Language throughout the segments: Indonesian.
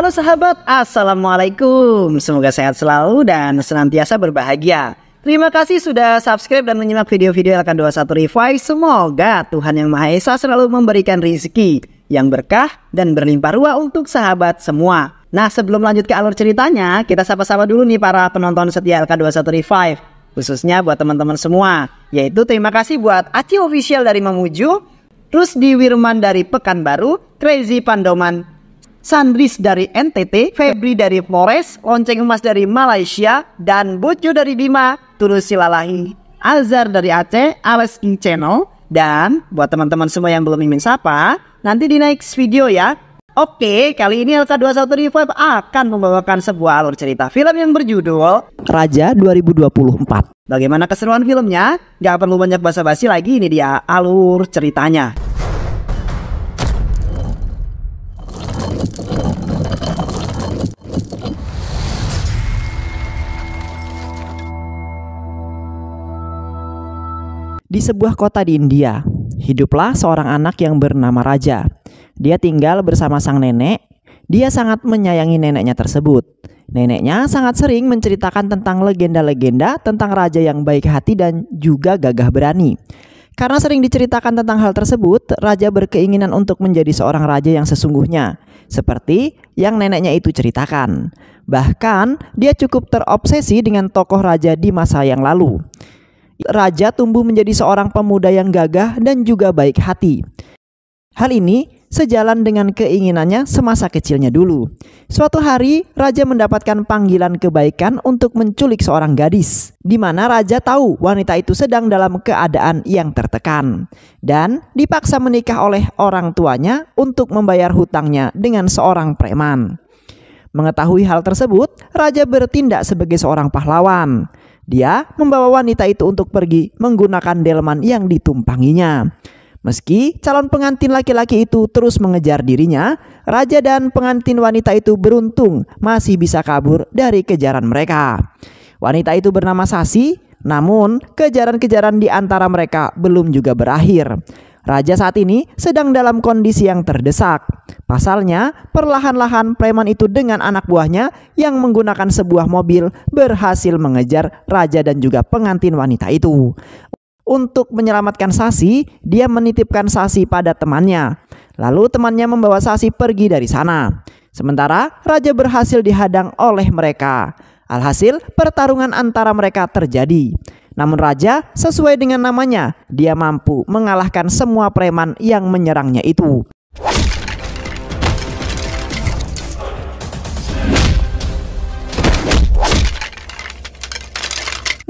Halo sahabat, Assalamualaikum. Semoga sehat selalu dan senantiasa berbahagia. Terima kasih sudah subscribe dan menyimak video-video LK21 Revive. Semoga Tuhan Yang Maha Esa selalu memberikan rezeki yang berkah dan berlimpah ruah untuk sahabat semua. Nah sebelum lanjut ke alur ceritanya, kita sapa-sapa dulu nih para penonton setia LK21 Revive. Khususnya buat teman-teman semua. Yaitu terima kasih buat Aci Official dari Mamuju, Rusdi Wirman dari Pekanbaru, Crazy Pandoman Sandris dari NTT, Febri dari Flores, Lonceng Emas dari Malaysia, dan Bucu dari Bima, Tulus Silalahi, Azhar dari Aceh, Alex Channel, dan buat teman-teman semua yang belum ingin sapa, nanti di next video ya. Oke, kali ini LK21 Revive akan membawakan sebuah alur cerita film yang berjudul Raja 2024. Bagaimana keseruan filmnya? Gak perlu banyak basa-basi lagi, ini dia alur ceritanya. Di sebuah kota di India, hiduplah seorang anak yang bernama Raja. Dia tinggal bersama sang nenek. Dia sangat menyayangi neneknya tersebut. Neneknya sangat sering menceritakan tentang legenda-legenda tentang raja yang baik hati dan juga gagah berani. Karena sering diceritakan tentang hal tersebut, raja berkeinginan untuk menjadi seorang raja yang sesungguhnya, seperti yang neneknya itu ceritakan. Bahkan, dia cukup terobsesi dengan tokoh raja di masa yang lalu raja tumbuh menjadi seorang pemuda yang gagah dan juga baik hati. Hal ini sejalan dengan keinginannya semasa kecilnya dulu. Suatu hari, raja mendapatkan panggilan kebaikan untuk menculik seorang gadis, di mana raja tahu wanita itu sedang dalam keadaan yang tertekan dan dipaksa menikah oleh orang tuanya untuk membayar hutangnya dengan seorang preman. Mengetahui hal tersebut, raja bertindak sebagai seorang pahlawan. Dia membawa wanita itu untuk pergi menggunakan delman yang ditumpanginya. Meski calon pengantin laki-laki itu terus mengejar dirinya, raja dan pengantin wanita itu beruntung masih bisa kabur dari kejaran mereka. Wanita itu bernama Sasi, namun kejaran-kejaran di antara mereka belum juga berakhir. Raja saat ini sedang dalam kondisi yang terdesak. Pasalnya, perlahan-lahan preman itu dengan anak buahnya yang menggunakan sebuah mobil berhasil mengejar raja dan juga pengantin wanita itu. Untuk menyelamatkan Sasi, dia menitipkan Sasi pada temannya. Lalu temannya membawa Sasi pergi dari sana. Sementara raja berhasil dihadang oleh mereka. Alhasil, pertarungan antara mereka terjadi. Namun raja sesuai dengan namanya, dia mampu mengalahkan semua preman yang menyerangnya itu.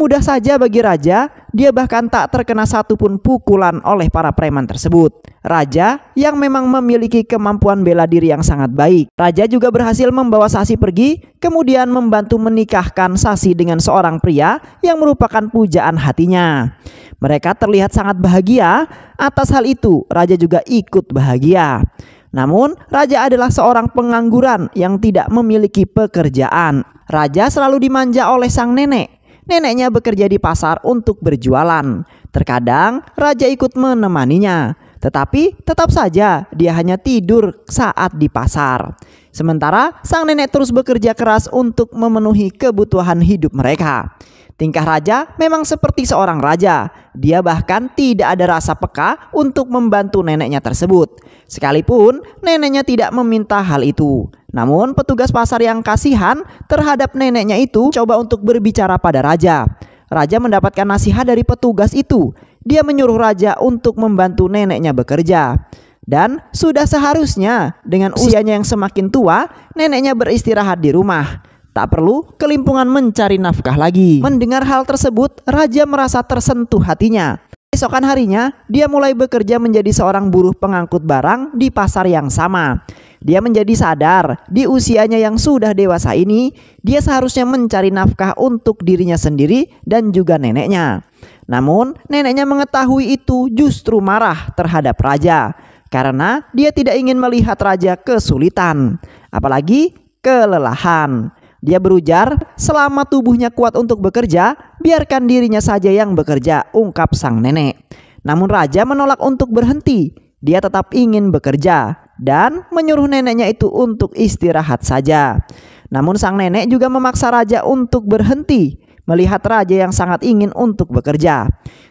Mudah saja bagi raja, dia bahkan tak terkena satupun pukulan oleh para preman tersebut. Raja yang memang memiliki kemampuan bela diri yang sangat baik. Raja juga berhasil membawa Sasi pergi, kemudian membantu menikahkan Sasi dengan seorang pria yang merupakan pujaan hatinya. Mereka terlihat sangat bahagia. Atas hal itu, raja juga ikut bahagia. Namun, raja adalah seorang pengangguran yang tidak memiliki pekerjaan. Raja selalu dimanja oleh sang nenek neneknya bekerja di pasar untuk berjualan. Terkadang raja ikut menemaninya, tetapi tetap saja dia hanya tidur saat di pasar. Sementara sang nenek terus bekerja keras untuk memenuhi kebutuhan hidup mereka. Tingkah raja memang seperti seorang raja. Dia bahkan tidak ada rasa peka untuk membantu neneknya tersebut. Sekalipun neneknya tidak meminta hal itu. Namun petugas pasar yang kasihan terhadap neneknya itu coba untuk berbicara pada raja. Raja mendapatkan nasihat dari petugas itu. Dia menyuruh raja untuk membantu neneknya bekerja. Dan sudah seharusnya dengan usianya yang semakin tua, neneknya beristirahat di rumah. Tak perlu kelimpungan mencari nafkah lagi. Mendengar hal tersebut, raja merasa tersentuh hatinya. Esokan harinya, dia mulai bekerja menjadi seorang buruh pengangkut barang di pasar yang sama. Dia menjadi sadar, di usianya yang sudah dewasa ini, dia seharusnya mencari nafkah untuk dirinya sendiri dan juga neneknya. Namun, neneknya mengetahui itu justru marah terhadap raja karena dia tidak ingin melihat raja kesulitan, apalagi kelelahan. Dia berujar, selama tubuhnya kuat untuk bekerja, biarkan dirinya saja yang bekerja, ungkap sang nenek. Namun raja menolak untuk berhenti. Dia tetap ingin bekerja dan menyuruh neneknya itu untuk istirahat saja. Namun sang nenek juga memaksa raja untuk berhenti melihat raja yang sangat ingin untuk bekerja.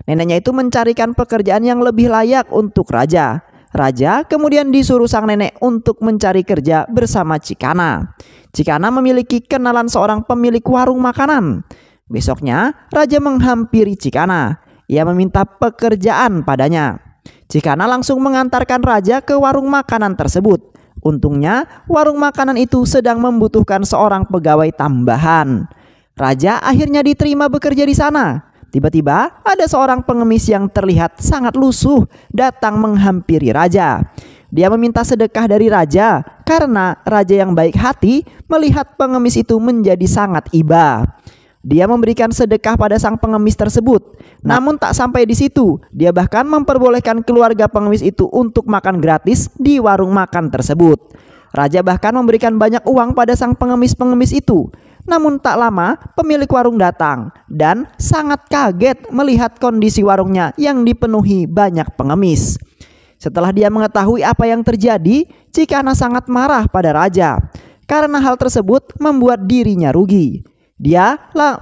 Neneknya itu mencarikan pekerjaan yang lebih layak untuk raja. Raja kemudian disuruh sang nenek untuk mencari kerja bersama Cikana. Jika Ana memiliki kenalan seorang pemilik warung makanan. Besoknya, Raja menghampiri Cikana. Ia meminta pekerjaan padanya. Cikana langsung mengantarkan Raja ke warung makanan tersebut. Untungnya, warung makanan itu sedang membutuhkan seorang pegawai tambahan. Raja akhirnya diterima bekerja di sana. Tiba-tiba ada seorang pengemis yang terlihat sangat lusuh datang menghampiri raja. Dia meminta sedekah dari raja karena raja yang baik hati melihat pengemis itu menjadi sangat iba. Dia memberikan sedekah pada sang pengemis tersebut. Namun tak sampai di situ, dia bahkan memperbolehkan keluarga pengemis itu untuk makan gratis di warung makan tersebut. Raja bahkan memberikan banyak uang pada sang pengemis-pengemis itu. Namun tak lama pemilik warung datang dan sangat kaget melihat kondisi warungnya yang dipenuhi banyak pengemis. Setelah dia mengetahui apa yang terjadi, Cikana sangat marah pada raja karena hal tersebut membuat dirinya rugi. Dia lang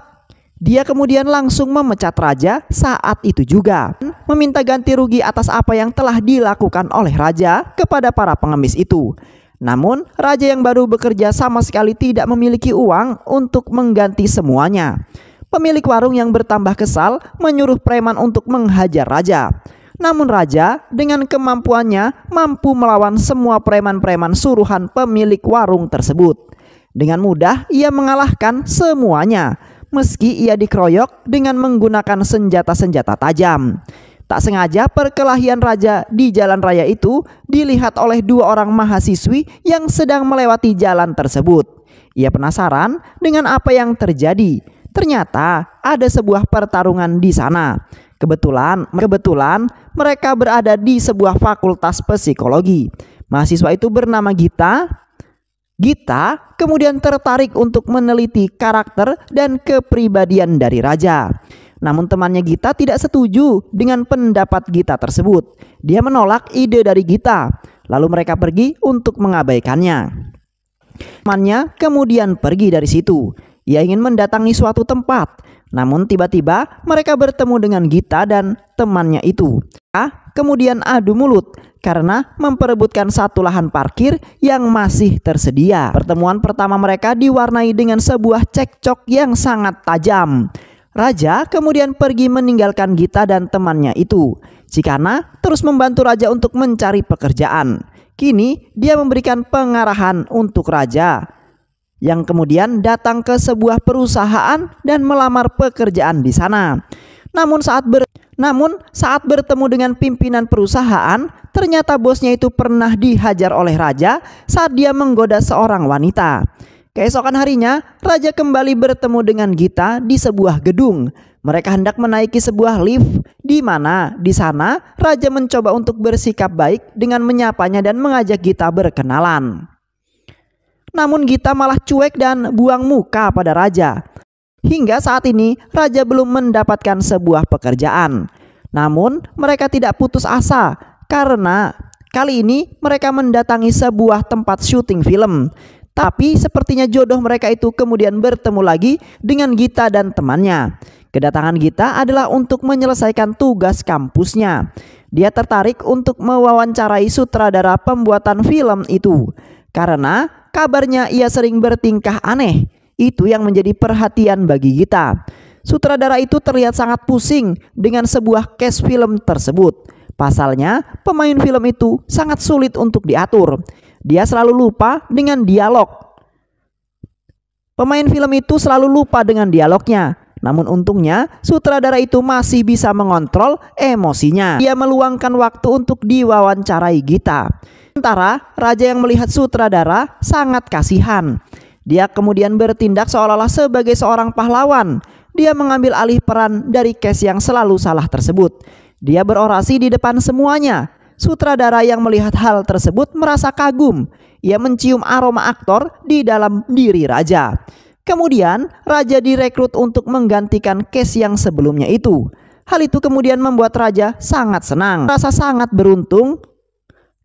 dia kemudian langsung memecat raja saat itu juga, meminta ganti rugi atas apa yang telah dilakukan oleh raja kepada para pengemis itu. Namun, raja yang baru bekerja sama sekali tidak memiliki uang untuk mengganti semuanya. Pemilik warung yang bertambah kesal menyuruh preman untuk menghajar raja. Namun raja dengan kemampuannya mampu melawan semua preman-preman suruhan pemilik warung tersebut. Dengan mudah ia mengalahkan semuanya meski ia dikeroyok dengan menggunakan senjata-senjata tajam. Tak sengaja perkelahian raja di jalan raya itu dilihat oleh dua orang mahasiswi yang sedang melewati jalan tersebut. Ia penasaran dengan apa yang terjadi. Ternyata ada sebuah pertarungan di sana. Kebetulan, kebetulan mereka berada di sebuah fakultas psikologi. Mahasiswa itu bernama Gita. Gita kemudian tertarik untuk meneliti karakter dan kepribadian dari raja. Namun temannya Gita tidak setuju dengan pendapat Gita tersebut. Dia menolak ide dari Gita. Lalu mereka pergi untuk mengabaikannya. Temannya kemudian pergi dari situ. Ia ingin mendatangi suatu tempat namun tiba-tiba mereka bertemu dengan Gita dan temannya itu. A ah, kemudian adu mulut karena memperebutkan satu lahan parkir yang masih tersedia. Pertemuan pertama mereka diwarnai dengan sebuah cekcok yang sangat tajam. Raja kemudian pergi meninggalkan Gita dan temannya itu. Cikana terus membantu raja untuk mencari pekerjaan. Kini dia memberikan pengarahan untuk raja yang kemudian datang ke sebuah perusahaan dan melamar pekerjaan di sana. Namun saat ber namun saat bertemu dengan pimpinan perusahaan, ternyata bosnya itu pernah dihajar oleh raja saat dia menggoda seorang wanita. Keesokan harinya, raja kembali bertemu dengan Gita di sebuah gedung. Mereka hendak menaiki sebuah lift di mana di sana raja mencoba untuk bersikap baik dengan menyapanya dan mengajak Gita berkenalan namun Gita malah cuek dan buang muka pada raja. Hingga saat ini, raja belum mendapatkan sebuah pekerjaan. Namun, mereka tidak putus asa karena kali ini mereka mendatangi sebuah tempat syuting film. Tapi sepertinya jodoh mereka itu kemudian bertemu lagi dengan Gita dan temannya. Kedatangan Gita adalah untuk menyelesaikan tugas kampusnya. Dia tertarik untuk mewawancarai sutradara pembuatan film itu. Karena Kabarnya ia sering bertingkah aneh. Itu yang menjadi perhatian bagi kita. Sutradara itu terlihat sangat pusing dengan sebuah case film tersebut. Pasalnya, pemain film itu sangat sulit untuk diatur. Dia selalu lupa dengan dialog. Pemain film itu selalu lupa dengan dialognya. Namun untungnya, sutradara itu masih bisa mengontrol emosinya. Dia meluangkan waktu untuk diwawancarai Gita. Sementara raja yang melihat sutradara sangat kasihan. Dia kemudian bertindak seolah-olah sebagai seorang pahlawan. Dia mengambil alih peran dari case yang selalu salah tersebut. Dia berorasi di depan semuanya. Sutradara yang melihat hal tersebut merasa kagum. Ia mencium aroma aktor di dalam diri raja. Kemudian, raja direkrut untuk menggantikan case yang sebelumnya itu. Hal itu kemudian membuat raja sangat senang, rasa sangat beruntung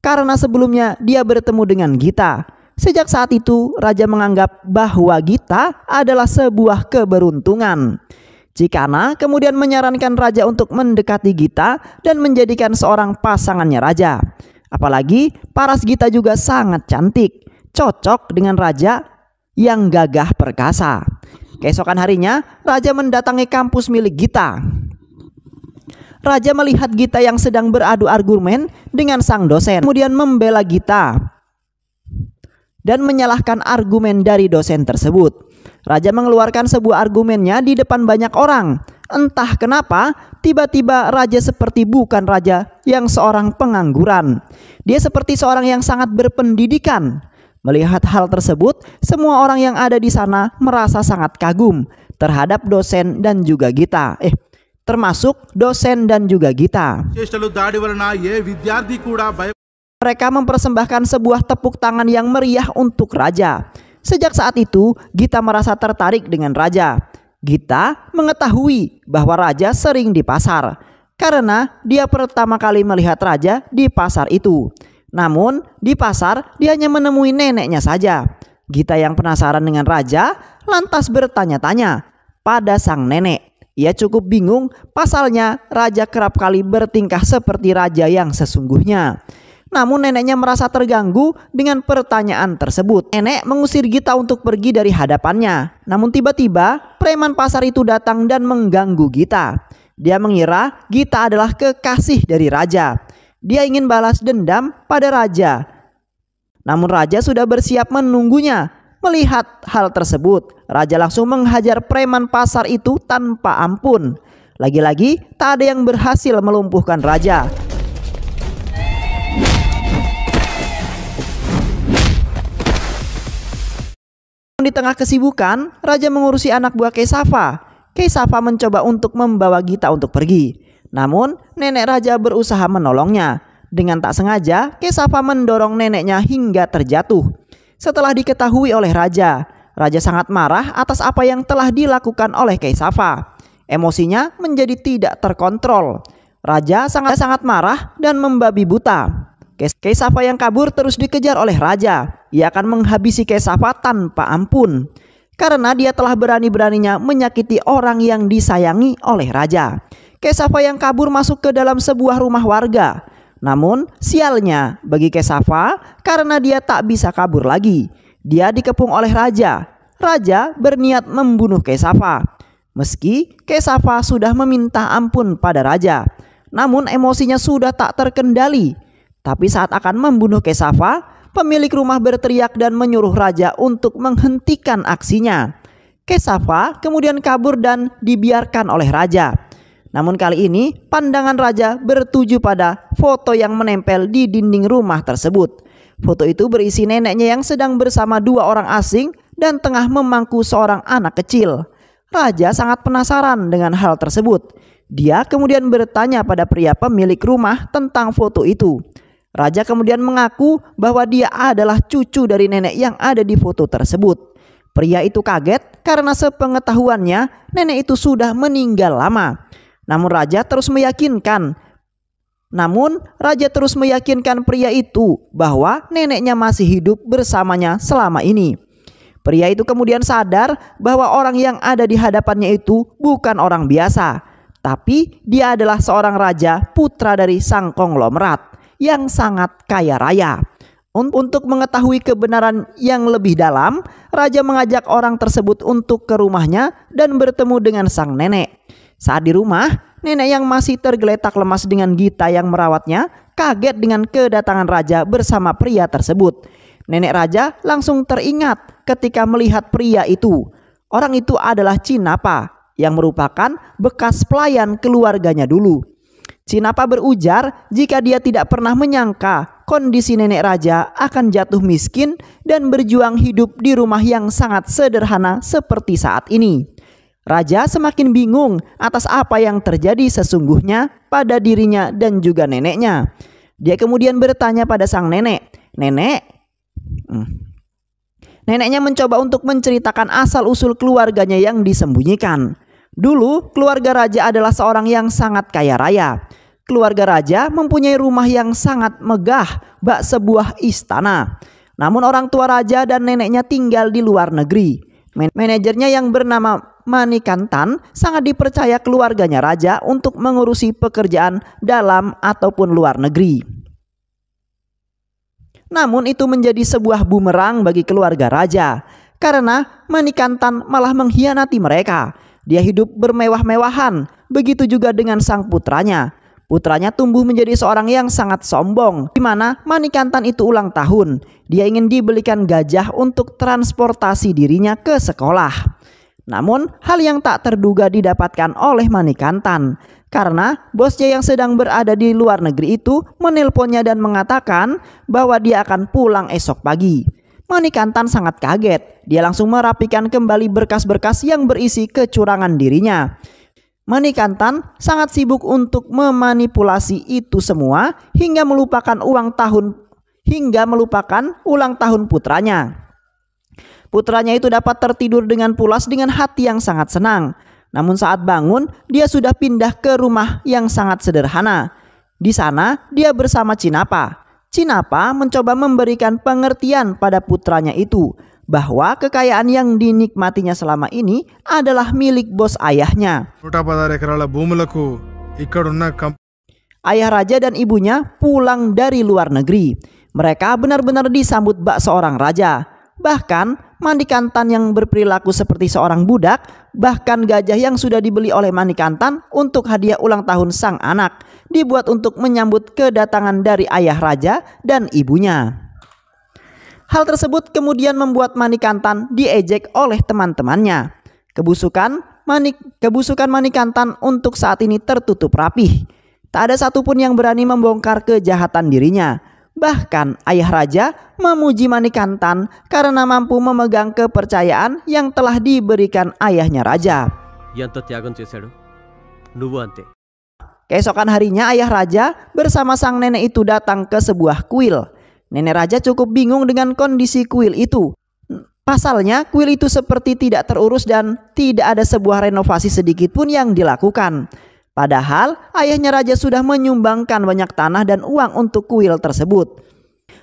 karena sebelumnya dia bertemu dengan Gita. Sejak saat itu, raja menganggap bahwa Gita adalah sebuah keberuntungan. Cikana kemudian menyarankan raja untuk mendekati Gita dan menjadikan seorang pasangannya raja. Apalagi paras Gita juga sangat cantik, cocok dengan raja yang gagah perkasa. Keesokan harinya, raja mendatangi kampus milik Gita. Raja melihat Gita yang sedang beradu argumen dengan sang dosen, kemudian membela Gita dan menyalahkan argumen dari dosen tersebut. Raja mengeluarkan sebuah argumennya di depan banyak orang. Entah kenapa, tiba-tiba raja seperti bukan raja yang seorang pengangguran. Dia seperti seorang yang sangat berpendidikan. Melihat hal tersebut, semua orang yang ada di sana merasa sangat kagum terhadap dosen dan juga Gita. Eh, termasuk dosen dan juga Gita. Mereka mempersembahkan sebuah tepuk tangan yang meriah untuk Raja. Sejak saat itu, Gita merasa tertarik dengan Raja. Gita mengetahui bahwa Raja sering di pasar karena dia pertama kali melihat Raja di pasar itu. Namun, di pasar dia hanya menemui neneknya saja. Gita yang penasaran dengan Raja lantas bertanya-tanya pada sang nenek. Ia cukup bingung, pasalnya raja kerap kali bertingkah seperti raja yang sesungguhnya. Namun neneknya merasa terganggu dengan pertanyaan tersebut. Nenek mengusir Gita untuk pergi dari hadapannya. Namun tiba-tiba preman pasar itu datang dan mengganggu Gita. Dia mengira Gita adalah kekasih dari raja. Dia ingin balas dendam pada raja. Namun raja sudah bersiap menunggunya Melihat hal tersebut, raja langsung menghajar preman pasar itu tanpa ampun. Lagi-lagi, tak ada yang berhasil melumpuhkan raja. Di tengah kesibukan, raja mengurusi anak buah Kesafa. Kesafa mencoba untuk membawa Gita untuk pergi. Namun, nenek raja berusaha menolongnya. Dengan tak sengaja, Kesafa mendorong neneknya hingga terjatuh setelah diketahui oleh raja. Raja sangat marah atas apa yang telah dilakukan oleh Kaisafa. Emosinya menjadi tidak terkontrol. Raja sangat-sangat marah dan membabi buta. Kaisafa yang kabur terus dikejar oleh raja. Ia akan menghabisi Kaisafa tanpa ampun karena dia telah berani-beraninya menyakiti orang yang disayangi oleh raja. Kesafa yang kabur masuk ke dalam sebuah rumah warga. Namun sialnya bagi Kesafa karena dia tak bisa kabur lagi. Dia dikepung oleh raja. Raja berniat membunuh Kesafa. Meski Kesafa sudah meminta ampun pada raja. Namun emosinya sudah tak terkendali. Tapi saat akan membunuh Kesafa, pemilik rumah berteriak dan menyuruh raja untuk menghentikan aksinya. Kesafa kemudian kabur dan dibiarkan oleh raja. Namun kali ini pandangan raja bertuju pada foto yang menempel di dinding rumah tersebut. Foto itu berisi neneknya yang sedang bersama dua orang asing dan tengah memangku seorang anak kecil. Raja sangat penasaran dengan hal tersebut. Dia kemudian bertanya pada pria pemilik rumah tentang foto itu. Raja kemudian mengaku bahwa dia adalah cucu dari nenek yang ada di foto tersebut. Pria itu kaget karena sepengetahuannya nenek itu sudah meninggal lama. Namun raja terus meyakinkan namun, raja terus meyakinkan pria itu bahwa neneknya masih hidup bersamanya selama ini. Pria itu kemudian sadar bahwa orang yang ada di hadapannya itu bukan orang biasa, tapi dia adalah seorang raja putra dari sang konglomerat yang sangat kaya raya. Untuk mengetahui kebenaran yang lebih dalam, raja mengajak orang tersebut untuk ke rumahnya dan bertemu dengan sang nenek. Saat di rumah, nenek yang masih tergeletak lemas dengan Gita yang merawatnya kaget dengan kedatangan raja bersama pria tersebut. Nenek raja langsung teringat ketika melihat pria itu. Orang itu adalah Cinapa yang merupakan bekas pelayan keluarganya dulu. Cinapa berujar jika dia tidak pernah menyangka kondisi nenek raja akan jatuh miskin dan berjuang hidup di rumah yang sangat sederhana seperti saat ini. Raja semakin bingung atas apa yang terjadi sesungguhnya pada dirinya dan juga neneknya. Dia kemudian bertanya pada sang nenek, "Nenek, hmm. Neneknya mencoba untuk menceritakan asal-usul keluarganya yang disembunyikan. Dulu, keluarga raja adalah seorang yang sangat kaya raya. Keluarga raja mempunyai rumah yang sangat megah, bak sebuah istana. Namun orang tua raja dan neneknya tinggal di luar negeri. Manajernya yang bernama Manikantan sangat dipercaya keluarganya raja untuk mengurusi pekerjaan dalam ataupun luar negeri. Namun itu menjadi sebuah bumerang bagi keluarga raja karena Manikantan malah mengkhianati mereka. Dia hidup bermewah-mewahan, begitu juga dengan sang putranya Putranya tumbuh menjadi seorang yang sangat sombong, di mana Manikantan itu ulang tahun. Dia ingin dibelikan gajah untuk transportasi dirinya ke sekolah. Namun, hal yang tak terduga didapatkan oleh Manikantan. Karena bosnya yang sedang berada di luar negeri itu menelponnya dan mengatakan bahwa dia akan pulang esok pagi. Manikantan sangat kaget. Dia langsung merapikan kembali berkas-berkas yang berisi kecurangan dirinya. Menikantan sangat sibuk untuk memanipulasi itu semua hingga melupakan uang tahun hingga melupakan ulang tahun putranya. Putranya itu dapat tertidur dengan pulas dengan hati yang sangat senang. Namun saat bangun, dia sudah pindah ke rumah yang sangat sederhana. Di sana, dia bersama Cinapa. Cinapa mencoba memberikan pengertian pada putranya itu bahwa kekayaan yang dinikmatinya selama ini adalah milik bos ayahnya. Ayah raja dan ibunya pulang dari luar negeri. Mereka benar-benar disambut bak seorang raja. Bahkan Manikantan yang berperilaku seperti seorang budak, bahkan gajah yang sudah dibeli oleh Manikantan untuk hadiah ulang tahun sang anak, dibuat untuk menyambut kedatangan dari ayah raja dan ibunya. Hal tersebut kemudian membuat Manikantan diejek oleh teman-temannya. Kebusukan manik kebusukan Manikantan untuk saat ini tertutup rapih. Tak ada satupun yang berani membongkar kejahatan dirinya. Bahkan ayah raja memuji Manikantan karena mampu memegang kepercayaan yang telah diberikan ayahnya raja. Yang Keesokan harinya ayah raja bersama sang nenek itu datang ke sebuah kuil. Nenek raja cukup bingung dengan kondisi kuil itu. Pasalnya, kuil itu seperti tidak terurus dan tidak ada sebuah renovasi sedikit pun yang dilakukan. Padahal ayahnya raja sudah menyumbangkan banyak tanah dan uang untuk kuil tersebut.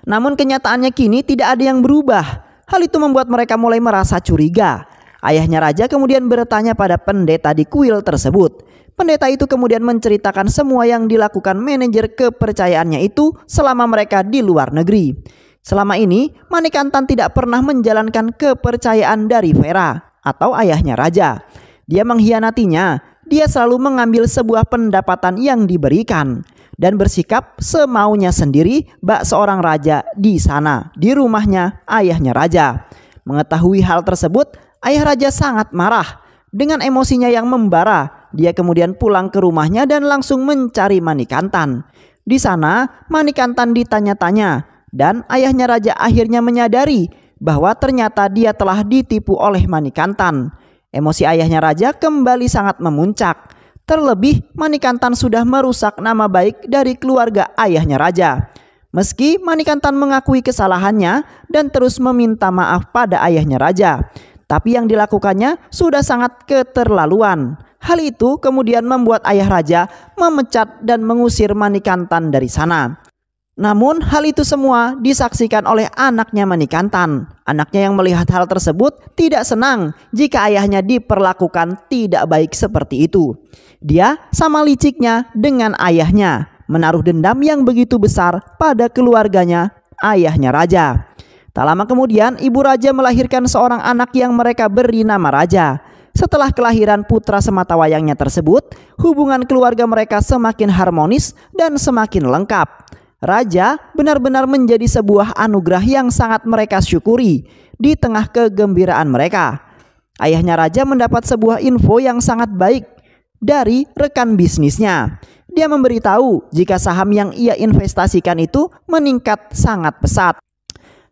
Namun kenyataannya kini tidak ada yang berubah. Hal itu membuat mereka mulai merasa curiga. Ayahnya raja kemudian bertanya pada pendeta di kuil tersebut. Pendeta itu kemudian menceritakan semua yang dilakukan manajer kepercayaannya itu selama mereka di luar negeri. Selama ini, Manikantan tidak pernah menjalankan kepercayaan dari Vera atau ayahnya raja. Dia mengkhianatinya. Dia selalu mengambil sebuah pendapatan yang diberikan dan bersikap semaunya sendiri bak seorang raja di sana, di rumahnya ayahnya raja. Mengetahui hal tersebut, ayah raja sangat marah dengan emosinya yang membara dia kemudian pulang ke rumahnya dan langsung mencari Manikantan. Di sana, Manikantan ditanya-tanya dan ayahnya raja akhirnya menyadari bahwa ternyata dia telah ditipu oleh Manikantan. Emosi ayahnya raja kembali sangat memuncak. Terlebih Manikantan sudah merusak nama baik dari keluarga ayahnya raja. Meski Manikantan mengakui kesalahannya dan terus meminta maaf pada ayahnya raja, tapi yang dilakukannya sudah sangat keterlaluan. Hal itu kemudian membuat ayah raja memecat dan mengusir Manikantan dari sana. Namun hal itu semua disaksikan oleh anaknya Manikantan. Anaknya yang melihat hal tersebut tidak senang jika ayahnya diperlakukan tidak baik seperti itu. Dia sama liciknya dengan ayahnya, menaruh dendam yang begitu besar pada keluarganya, ayahnya raja. Tak lama kemudian ibu raja melahirkan seorang anak yang mereka beri nama raja. Setelah kelahiran putra semata wayangnya tersebut, hubungan keluarga mereka semakin harmonis dan semakin lengkap. Raja benar-benar menjadi sebuah anugerah yang sangat mereka syukuri di tengah kegembiraan mereka. Ayahnya Raja mendapat sebuah info yang sangat baik dari rekan bisnisnya. Dia memberitahu jika saham yang ia investasikan itu meningkat sangat pesat.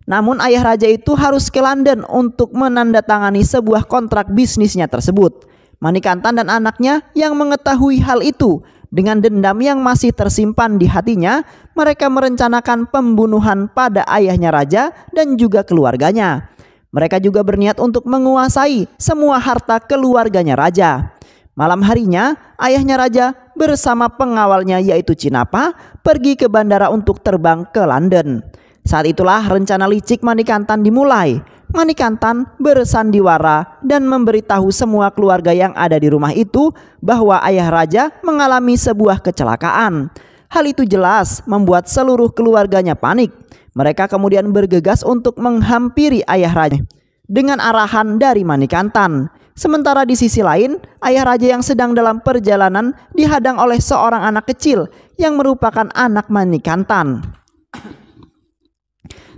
Namun ayah raja itu harus ke London untuk menandatangani sebuah kontrak bisnisnya tersebut. Manikantan dan anaknya yang mengetahui hal itu dengan dendam yang masih tersimpan di hatinya, mereka merencanakan pembunuhan pada ayahnya raja dan juga keluarganya. Mereka juga berniat untuk menguasai semua harta keluarganya raja. Malam harinya, ayahnya raja bersama pengawalnya yaitu Cinapa pergi ke bandara untuk terbang ke London. Saat itulah rencana licik Manikantan dimulai. Manikantan bersandiwara dan memberitahu semua keluarga yang ada di rumah itu bahwa ayah raja mengalami sebuah kecelakaan. Hal itu jelas membuat seluruh keluarganya panik. Mereka kemudian bergegas untuk menghampiri ayah raja dengan arahan dari Manikantan. Sementara di sisi lain, ayah raja yang sedang dalam perjalanan dihadang oleh seorang anak kecil yang merupakan anak Manikantan.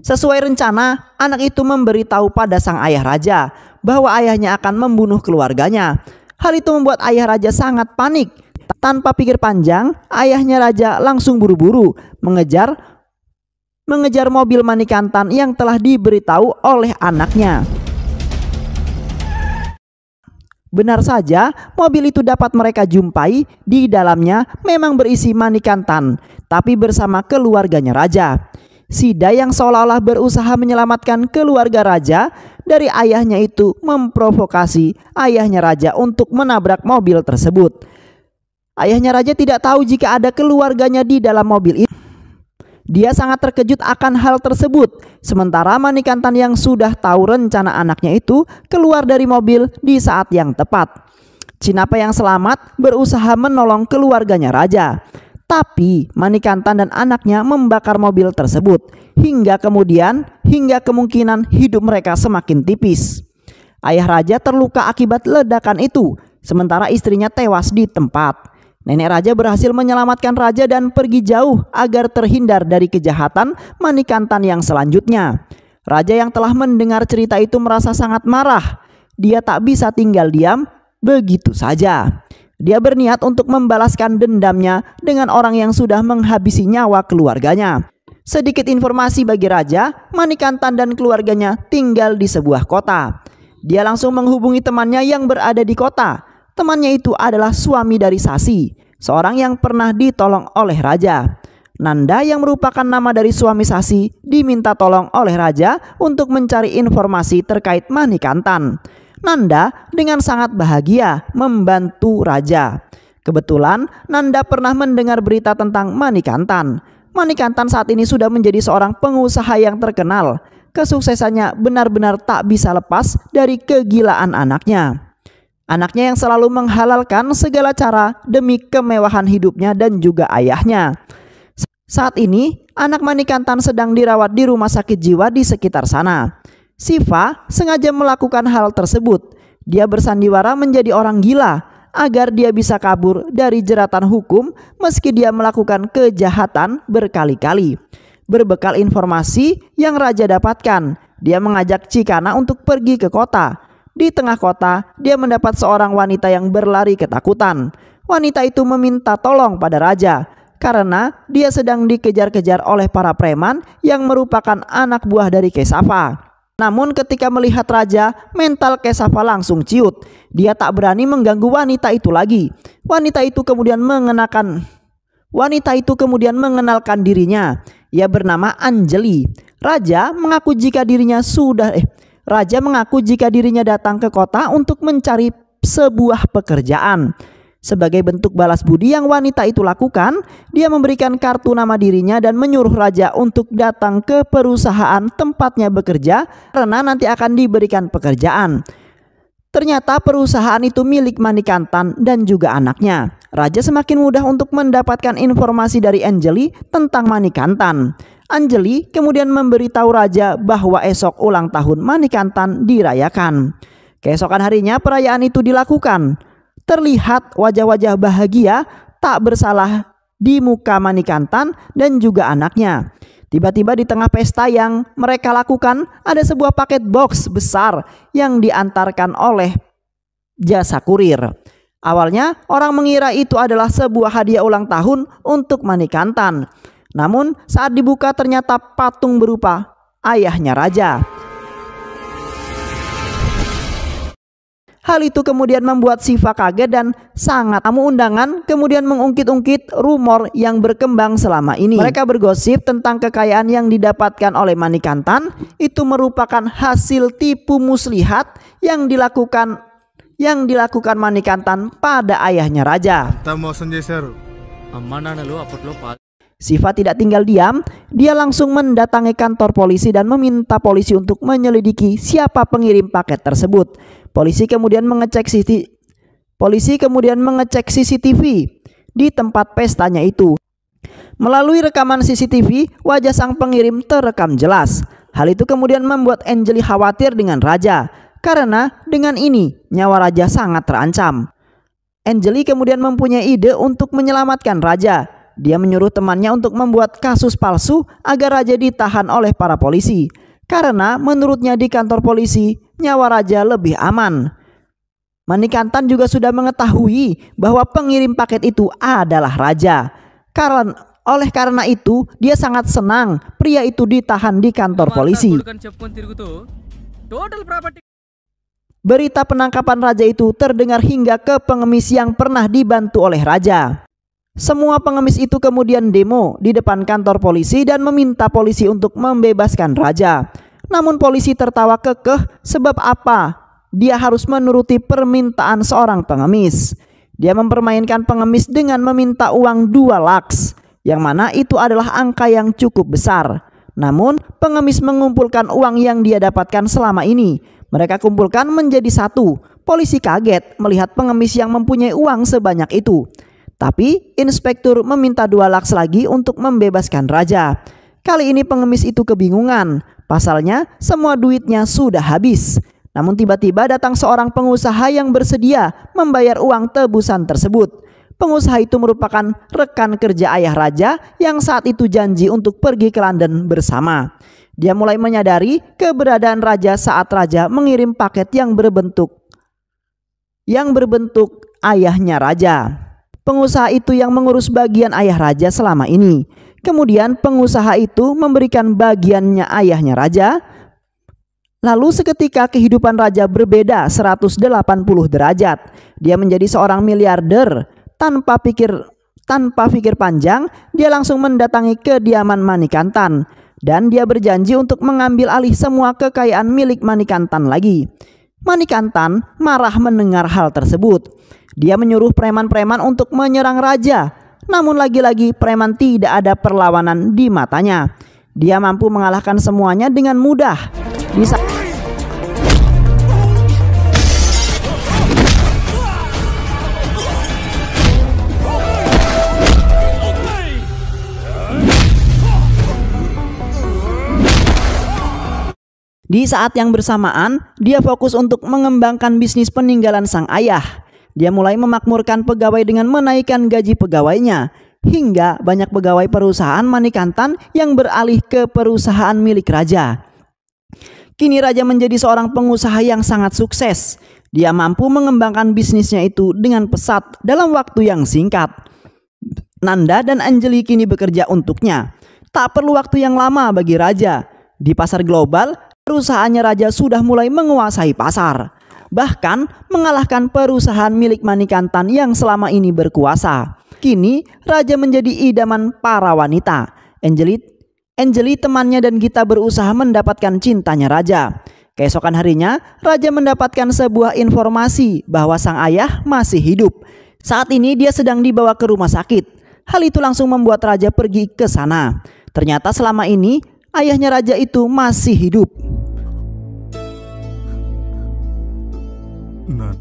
Sesuai rencana, anak itu memberitahu pada sang ayah raja bahwa ayahnya akan membunuh keluarganya. Hal itu membuat ayah raja sangat panik. Tanpa pikir panjang, ayahnya raja langsung buru-buru mengejar mengejar mobil manikantan yang telah diberitahu oleh anaknya. Benar saja, mobil itu dapat mereka jumpai di dalamnya memang berisi manikantan, tapi bersama keluarganya raja. Sida yang seolah-olah berusaha menyelamatkan keluarga raja dari ayahnya itu memprovokasi ayahnya raja untuk menabrak mobil tersebut. Ayahnya raja tidak tahu jika ada keluarganya di dalam mobil itu. Dia sangat terkejut akan hal tersebut. Sementara Manikantan yang sudah tahu rencana anaknya itu keluar dari mobil di saat yang tepat. Cinapa yang selamat berusaha menolong keluarganya raja. Tapi Manikantan dan anaknya membakar mobil tersebut hingga kemudian hingga kemungkinan hidup mereka semakin tipis. Ayah raja terluka akibat ledakan itu, sementara istrinya tewas di tempat. Nenek raja berhasil menyelamatkan raja dan pergi jauh agar terhindar dari kejahatan Manikantan yang selanjutnya. Raja yang telah mendengar cerita itu merasa sangat marah. Dia tak bisa tinggal diam begitu saja. Dia berniat untuk membalaskan dendamnya dengan orang yang sudah menghabisi nyawa keluarganya. Sedikit informasi bagi raja, Manikantan dan keluarganya tinggal di sebuah kota. Dia langsung menghubungi temannya yang berada di kota. Temannya itu adalah suami dari Sasi, seorang yang pernah ditolong oleh raja. Nanda yang merupakan nama dari suami Sasi diminta tolong oleh raja untuk mencari informasi terkait Manikantan. Nanda dengan sangat bahagia membantu raja. Kebetulan Nanda pernah mendengar berita tentang Manikantan. Manikantan saat ini sudah menjadi seorang pengusaha yang terkenal. Kesuksesannya benar-benar tak bisa lepas dari kegilaan anaknya. Anaknya yang selalu menghalalkan segala cara demi kemewahan hidupnya dan juga ayahnya. Saat ini, anak Manikantan sedang dirawat di rumah sakit jiwa di sekitar sana. Siva sengaja melakukan hal tersebut. Dia bersandiwara menjadi orang gila agar dia bisa kabur dari jeratan hukum meski dia melakukan kejahatan berkali-kali. Berbekal informasi yang raja dapatkan, dia mengajak Cikana untuk pergi ke kota. Di tengah kota, dia mendapat seorang wanita yang berlari ketakutan. Wanita itu meminta tolong pada raja karena dia sedang dikejar-kejar oleh para preman yang merupakan anak buah dari Kesava. Namun ketika melihat raja, mental Kesava langsung ciut. Dia tak berani mengganggu wanita itu lagi. Wanita itu kemudian mengenakan Wanita itu kemudian mengenalkan dirinya. Ia bernama Anjeli. Raja mengaku jika dirinya sudah eh raja mengaku jika dirinya datang ke kota untuk mencari sebuah pekerjaan. Sebagai bentuk balas budi yang wanita itu lakukan, dia memberikan kartu nama dirinya dan menyuruh raja untuk datang ke perusahaan tempatnya bekerja karena nanti akan diberikan pekerjaan. Ternyata perusahaan itu milik Manikantan dan juga anaknya. Raja semakin mudah untuk mendapatkan informasi dari Anjali tentang Manikantan. Anjali kemudian memberitahu raja bahwa esok ulang tahun Manikantan dirayakan. Keesokan harinya perayaan itu dilakukan terlihat wajah-wajah bahagia tak bersalah di muka Manikantan dan juga anaknya. Tiba-tiba di tengah pesta yang mereka lakukan ada sebuah paket box besar yang diantarkan oleh jasa kurir. Awalnya orang mengira itu adalah sebuah hadiah ulang tahun untuk Manikantan. Namun saat dibuka ternyata patung berupa ayahnya raja. Hal itu kemudian membuat Siva kaget dan sangat tamu undangan kemudian mengungkit-ungkit rumor yang berkembang selama ini. Mereka bergosip tentang kekayaan yang didapatkan oleh Manikantan itu merupakan hasil tipu muslihat yang dilakukan yang dilakukan Manikantan pada ayahnya raja. Kita mau Siva tidak tinggal diam, dia langsung mendatangi kantor polisi dan meminta polisi untuk menyelidiki siapa pengirim paket tersebut. Polisi kemudian mengecek CCTV. Polisi kemudian mengecek CCTV di tempat pestanya itu. Melalui rekaman CCTV, wajah sang pengirim terekam jelas. Hal itu kemudian membuat Angeli khawatir dengan raja karena dengan ini nyawa raja sangat terancam. Angeli kemudian mempunyai ide untuk menyelamatkan raja. Dia menyuruh temannya untuk membuat kasus palsu agar raja ditahan oleh para polisi. Karena menurutnya di kantor polisi, nyawa raja lebih aman. Manikantan juga sudah mengetahui bahwa pengirim paket itu adalah raja. Karena oleh karena itu, dia sangat senang pria itu ditahan di kantor polisi. Berita penangkapan raja itu terdengar hingga ke pengemis yang pernah dibantu oleh raja. Semua pengemis itu kemudian demo di depan kantor polisi dan meminta polisi untuk membebaskan raja. Namun polisi tertawa kekeh sebab apa? Dia harus menuruti permintaan seorang pengemis. Dia mempermainkan pengemis dengan meminta uang dua laks, yang mana itu adalah angka yang cukup besar. Namun, pengemis mengumpulkan uang yang dia dapatkan selama ini. Mereka kumpulkan menjadi satu. Polisi kaget melihat pengemis yang mempunyai uang sebanyak itu. Tapi inspektur meminta dua laks lagi untuk membebaskan raja. Kali ini pengemis itu kebingungan, pasalnya semua duitnya sudah habis. Namun tiba-tiba datang seorang pengusaha yang bersedia membayar uang tebusan tersebut. Pengusaha itu merupakan rekan kerja ayah raja yang saat itu janji untuk pergi ke London bersama. Dia mulai menyadari keberadaan raja saat raja mengirim paket yang berbentuk yang berbentuk ayahnya raja. Pengusaha itu yang mengurus bagian ayah raja selama ini. Kemudian pengusaha itu memberikan bagiannya ayahnya raja. Lalu seketika kehidupan raja berbeda 180 derajat. Dia menjadi seorang miliarder tanpa pikir tanpa pikir panjang, dia langsung mendatangi kediaman Manikantan dan dia berjanji untuk mengambil alih semua kekayaan milik Manikantan lagi. Manikantan marah mendengar hal tersebut. Dia menyuruh preman-preman untuk menyerang raja. Namun lagi-lagi preman tidak ada perlawanan di matanya. Dia mampu mengalahkan semuanya dengan mudah. Di saat Di saat yang bersamaan, dia fokus untuk mengembangkan bisnis peninggalan sang ayah. Dia mulai memakmurkan pegawai dengan menaikkan gaji pegawainya hingga banyak pegawai perusahaan Manikantan yang beralih ke perusahaan milik raja. Kini raja menjadi seorang pengusaha yang sangat sukses. Dia mampu mengembangkan bisnisnya itu dengan pesat dalam waktu yang singkat. Nanda dan Anjali kini bekerja untuknya. Tak perlu waktu yang lama bagi raja. Di pasar global, perusahaannya raja sudah mulai menguasai pasar bahkan mengalahkan perusahaan milik Manikantan yang selama ini berkuasa. Kini raja menjadi idaman para wanita. Angelit, Angeli temannya dan Gita berusaha mendapatkan cintanya raja. Keesokan harinya, raja mendapatkan sebuah informasi bahwa sang ayah masih hidup. Saat ini dia sedang dibawa ke rumah sakit. Hal itu langsung membuat raja pergi ke sana. Ternyata selama ini ayahnya raja itu masih hidup. Nah.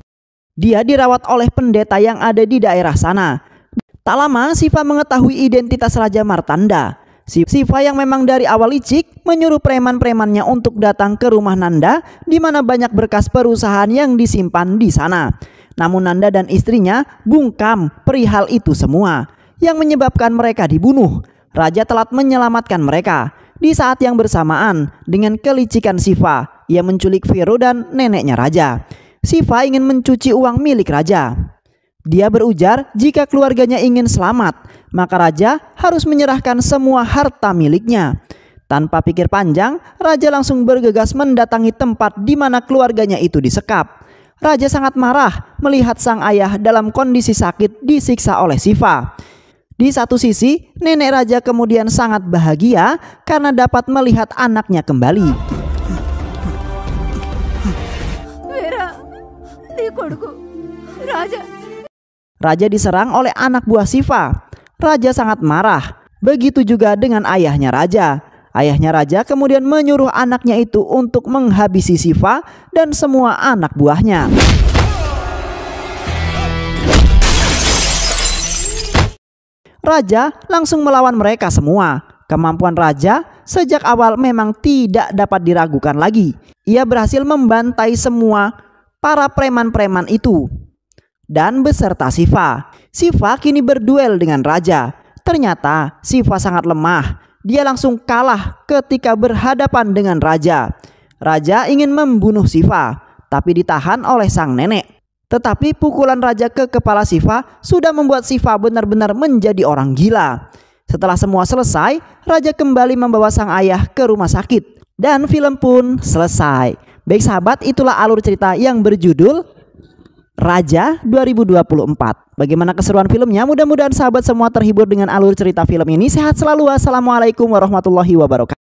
Dia dirawat oleh pendeta yang ada di daerah sana. Tak lama Siva mengetahui identitas Raja Martanda. Siva yang memang dari awal licik menyuruh preman-premannya untuk datang ke rumah Nanda di mana banyak berkas perusahaan yang disimpan di sana. Namun Nanda dan istrinya bungkam perihal itu semua yang menyebabkan mereka dibunuh. Raja telat menyelamatkan mereka. Di saat yang bersamaan dengan kelicikan Siva, ia menculik Vero dan neneknya Raja. Siva ingin mencuci uang milik raja. Dia berujar jika keluarganya ingin selamat, maka raja harus menyerahkan semua harta miliknya. Tanpa pikir panjang, raja langsung bergegas mendatangi tempat di mana keluarganya itu disekap. Raja sangat marah melihat sang ayah dalam kondisi sakit disiksa oleh Siva. Di satu sisi, nenek raja kemudian sangat bahagia karena dapat melihat anaknya kembali. Raja. Raja diserang oleh anak buah Siva. Raja sangat marah. Begitu juga dengan ayahnya Raja. Ayahnya Raja kemudian menyuruh anaknya itu untuk menghabisi Siva dan semua anak buahnya. Raja langsung melawan mereka semua. Kemampuan Raja sejak awal memang tidak dapat diragukan lagi. Ia berhasil membantai semua para preman-preman itu dan beserta Siva. Siva kini berduel dengan raja. Ternyata Siva sangat lemah. Dia langsung kalah ketika berhadapan dengan raja. Raja ingin membunuh Siva, tapi ditahan oleh sang nenek. Tetapi pukulan raja ke kepala Siva sudah membuat Siva benar-benar menjadi orang gila. Setelah semua selesai, raja kembali membawa sang ayah ke rumah sakit dan film pun selesai. Baik sahabat, itulah alur cerita yang berjudul Raja 2024. Bagaimana keseruan filmnya? Mudah-mudahan sahabat semua terhibur dengan alur cerita film ini. Sehat selalu. Wassalamualaikum warahmatullahi wabarakatuh.